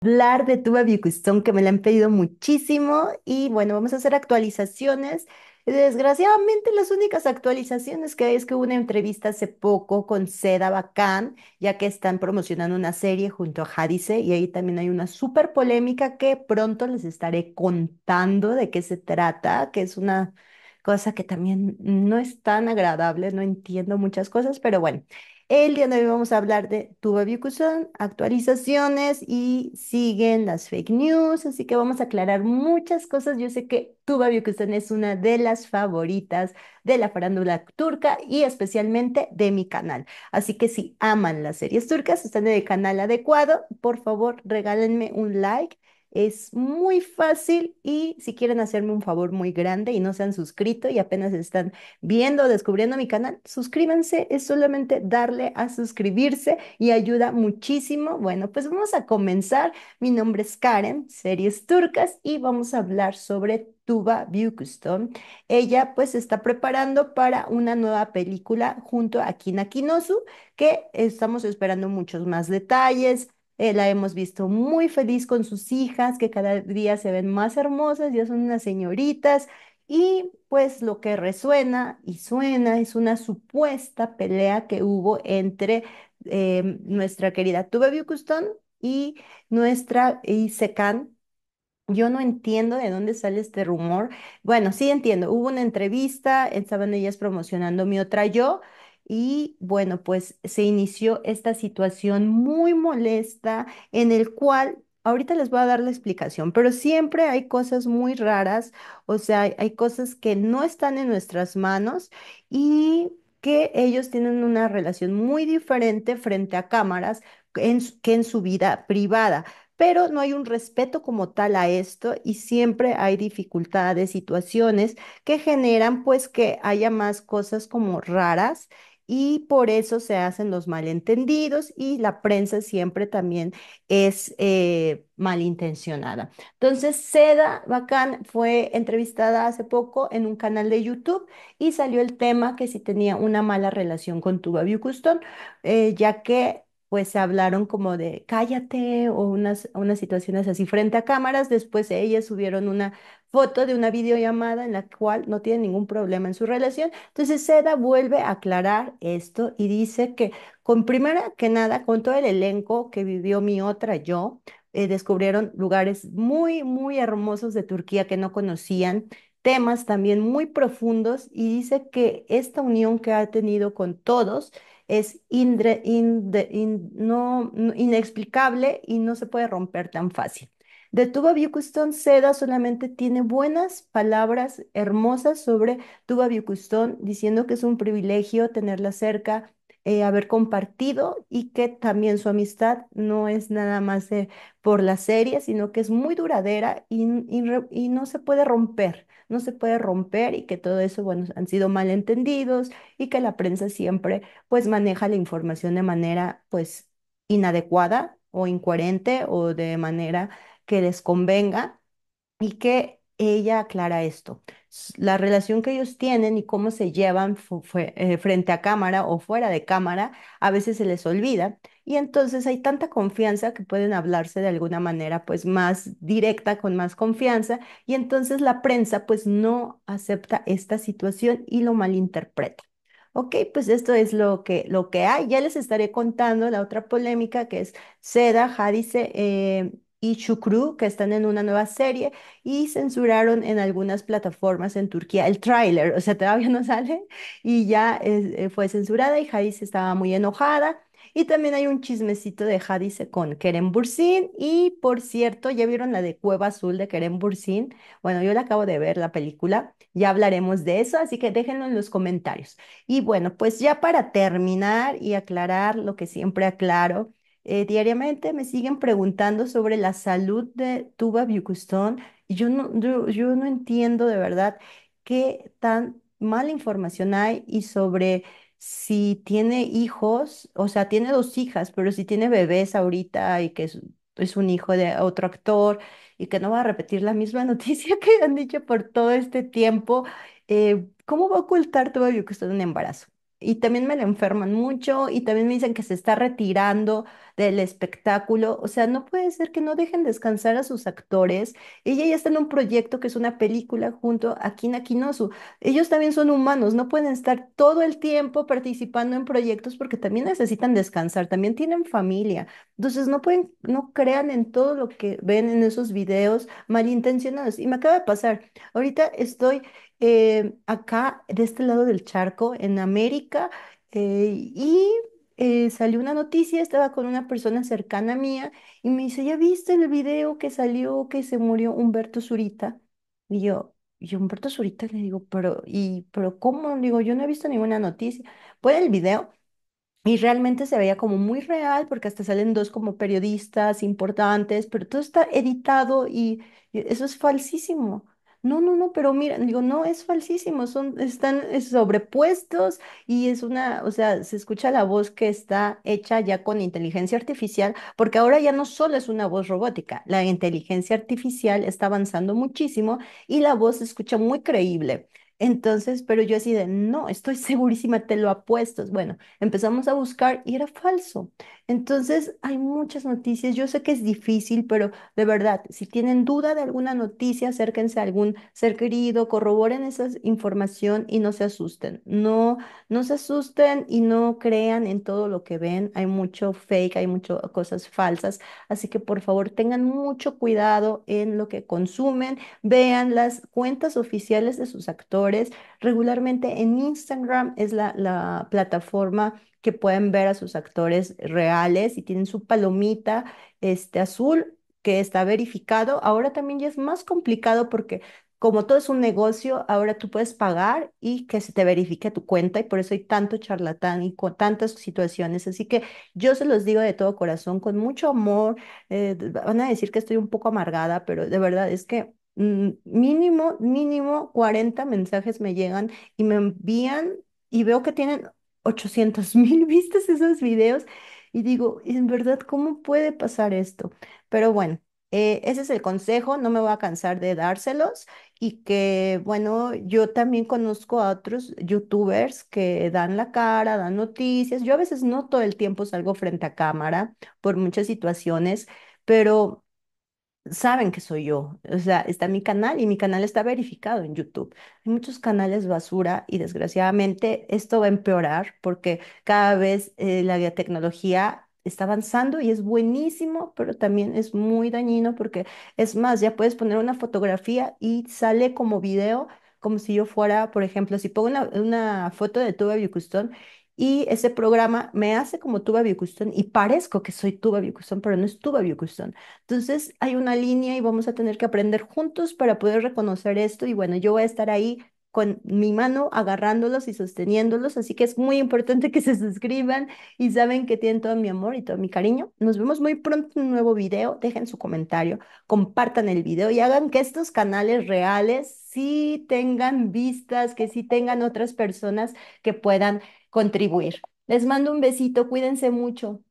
hablar de Tu Baby custom que me la han pedido muchísimo. Y bueno, vamos a hacer actualizaciones. Desgraciadamente, las únicas actualizaciones que hay es que hubo una entrevista hace poco con Seda Bacán, ya que están promocionando una serie junto a Hadice, y ahí también hay una súper polémica que pronto les estaré contando de qué se trata, que es una cosa que también no es tan agradable, no entiendo muchas cosas, pero bueno. El día de hoy vamos a hablar de Büyüküstün, actualizaciones y siguen las fake news, así que vamos a aclarar muchas cosas. Yo sé que Büyüküstün es una de las favoritas de la farándula turca y especialmente de mi canal. Así que si aman las series turcas, están en el canal adecuado, por favor regálenme un like es muy fácil y si quieren hacerme un favor muy grande y no se han suscrito y apenas están viendo o descubriendo mi canal, suscríbanse, es solamente darle a suscribirse y ayuda muchísimo. Bueno, pues vamos a comenzar. Mi nombre es Karen, series turcas y vamos a hablar sobre Tuba Büyüküstün. Ella pues está preparando para una nueva película junto a Kina Kinosu, que estamos esperando muchos más detalles, eh, la hemos visto muy feliz con sus hijas, que cada día se ven más hermosas, ya son unas señoritas. Y pues lo que resuena y suena es una supuesta pelea que hubo entre eh, nuestra querida Tuve Custón y nuestra Isekan. Yo no entiendo de dónde sale este rumor. Bueno, sí entiendo. Hubo una entrevista, estaban ellas promocionando mi otra yo y bueno, pues se inició esta situación muy molesta en el cual Ahorita les voy a dar la explicación, pero siempre hay cosas muy raras, o sea, hay cosas que no están en nuestras manos y que ellos tienen una relación muy diferente frente a cámaras que en su vida privada, pero no hay un respeto como tal a esto y siempre hay dificultades, situaciones que generan pues que haya más cosas como raras y por eso se hacen los malentendidos y la prensa siempre también es eh, malintencionada. Entonces, Seda Bacán fue entrevistada hace poco en un canal de YouTube y salió el tema que si tenía una mala relación con Tuba Custón, eh, ya que pues hablaron como de cállate o unas, unas situaciones así frente a cámaras. Después ellas subieron una foto de una videollamada en la cual no tiene ningún problema en su relación. Entonces Seda vuelve a aclarar esto y dice que con primera que nada, con todo el elenco que vivió mi otra yo, eh, descubrieron lugares muy, muy hermosos de Turquía que no conocían temas también muy profundos y dice que esta unión que ha tenido con todos es no, inexplicable y no se puede romper tan fácil. De Tuba Custom, Seda solamente tiene buenas palabras hermosas sobre Tuba Custom, diciendo que es un privilegio tenerla cerca, eh, haber compartido y que también su amistad no es nada más por la serie, sino que es muy duradera y, y, y no se puede romper, no se puede romper y que todo eso, bueno, han sido malentendidos y que la prensa siempre pues maneja la información de manera pues inadecuada o incoherente o de manera que les convenga y que ella aclara esto. La relación que ellos tienen y cómo se llevan eh, frente a cámara o fuera de cámara, a veces se les olvida y entonces hay tanta confianza que pueden hablarse de alguna manera pues más directa, con más confianza y entonces la prensa pues no acepta esta situación y lo malinterpreta. Ok, pues esto es lo que, lo que hay. Ya les estaré contando la otra polémica que es Seda, Jadice, y Shukru, que están en una nueva serie, y censuraron en algunas plataformas en Turquía el tráiler, o sea, todavía no sale, y ya eh, fue censurada y Hadis estaba muy enojada. Y también hay un chismecito de Hadise con Kerem Bursin, y por cierto, ya vieron la de Cueva Azul de Kerem Bursin, bueno, yo la acabo de ver, la película, ya hablaremos de eso, así que déjenlo en los comentarios. Y bueno, pues ya para terminar y aclarar lo que siempre aclaro, eh, diariamente me siguen preguntando sobre la salud de Tuba Bucustón. y yo no, yo, no entiendo de verdad qué tan mala información hay y sobre si tiene hijos, o sea, tiene dos hijas, pero si tiene bebés ahorita y que es, un hijo de otro actor y que no va a repetir la misma noticia que han dicho por todo este tiempo, eh, ¿cómo va a ocultar Tuba un embarazo? y también me la enferman mucho y también me dicen que se está retirando del espectáculo. O sea, no puede ser que no dejen descansar a sus actores. Ella ya está en un proyecto que es una película junto a Kina Kinosu. Ellos también son humanos, no pueden estar todo el tiempo participando en proyectos porque también necesitan descansar, también tienen familia. Entonces, no pueden, no crean en todo lo que ven en esos videos malintencionados. Y me acaba de pasar, ahorita estoy eh, acá de este lado del charco, en América, eh, y eh, salió una noticia, estaba con una persona cercana mía y me dice, ¿ya viste el video que salió que se murió Humberto Zurita? Y yo, y Humberto Zurita le digo, pero, y, pero ¿cómo? digo, yo no he visto ninguna noticia. Pues el video. Y realmente se veía como muy real, porque hasta salen dos como periodistas importantes, pero todo está editado y eso es falsísimo no, no, no, pero mira, digo, no, es falsísimo, son, están eh, sobrepuestos y es una, o sea, se escucha la voz que está hecha ya con inteligencia artificial, porque ahora ya no solo es una voz robótica, la inteligencia artificial está avanzando muchísimo y la voz se escucha muy creíble. Entonces, pero yo así de, no, estoy segurísima, te lo apuesto. Bueno, empezamos a buscar y era falso. Entonces, hay muchas noticias. Yo sé que es difícil, pero de verdad, si tienen duda de alguna noticia, acérquense a algún ser querido, corroboren esa información y no se asusten. No, no se asusten y no crean en todo lo que ven. Hay mucho fake, hay muchas cosas falsas. Así que, por favor, tengan mucho cuidado en lo que consumen. Vean las cuentas oficiales de sus actores Regularmente en Instagram es la, plataforma que pueden ver a sus actores reales y tienen su palomita este, azul que está verificado. Ahora también ya es más complicado porque como todo es un negocio, ahora tú puedes pagar y que se te verifique tu cuenta y por eso hay tanto charlatán y con tantas situaciones. Así que yo se los digo de todo corazón, con mucho amor. Eh, van a decir que estoy un poco amargada, pero de verdad es que Mm, mínimo, mínimo 40 mensajes me llegan y me envían y veo que tienen 800 mil vistas esos videos y digo, en verdad, ¿cómo puede pasar esto? Pero bueno. Eh, ese es el consejo, no me voy a cansar de dárselos y que, bueno, yo también conozco a otros youtubers que dan la cara, dan noticias. Yo a veces no todo el tiempo salgo frente a cámara por muchas situaciones, pero saben que soy yo. O sea, está mi canal y mi canal está verificado en YouTube. Hay muchos canales basura y desgraciadamente esto va a empeorar porque cada vez eh, la biotecnología está avanzando y es buenísimo, pero también es muy dañino porque es más, ya puedes poner una fotografía y sale como video, como si yo fuera, por ejemplo, si pongo una, foto de tu custom y ese programa me hace como Tuba Biocustón y parezco que soy Tuba Biocustón, pero no es Tuba Biocustón. Entonces hay una línea y vamos a tener que aprender juntos para poder reconocer esto y bueno, yo voy a estar ahí con mi mano agarrándolos y sosteniéndolos, así que es muy importante que se suscriban y saben que tienen todo mi amor y todo mi cariño. Nos vemos muy pronto en un nuevo video, dejen su comentario, compartan el video y hagan que estos canales reales sí tengan vistas, que sí tengan otras personas que puedan contribuir. Les mando un besito, cuídense mucho.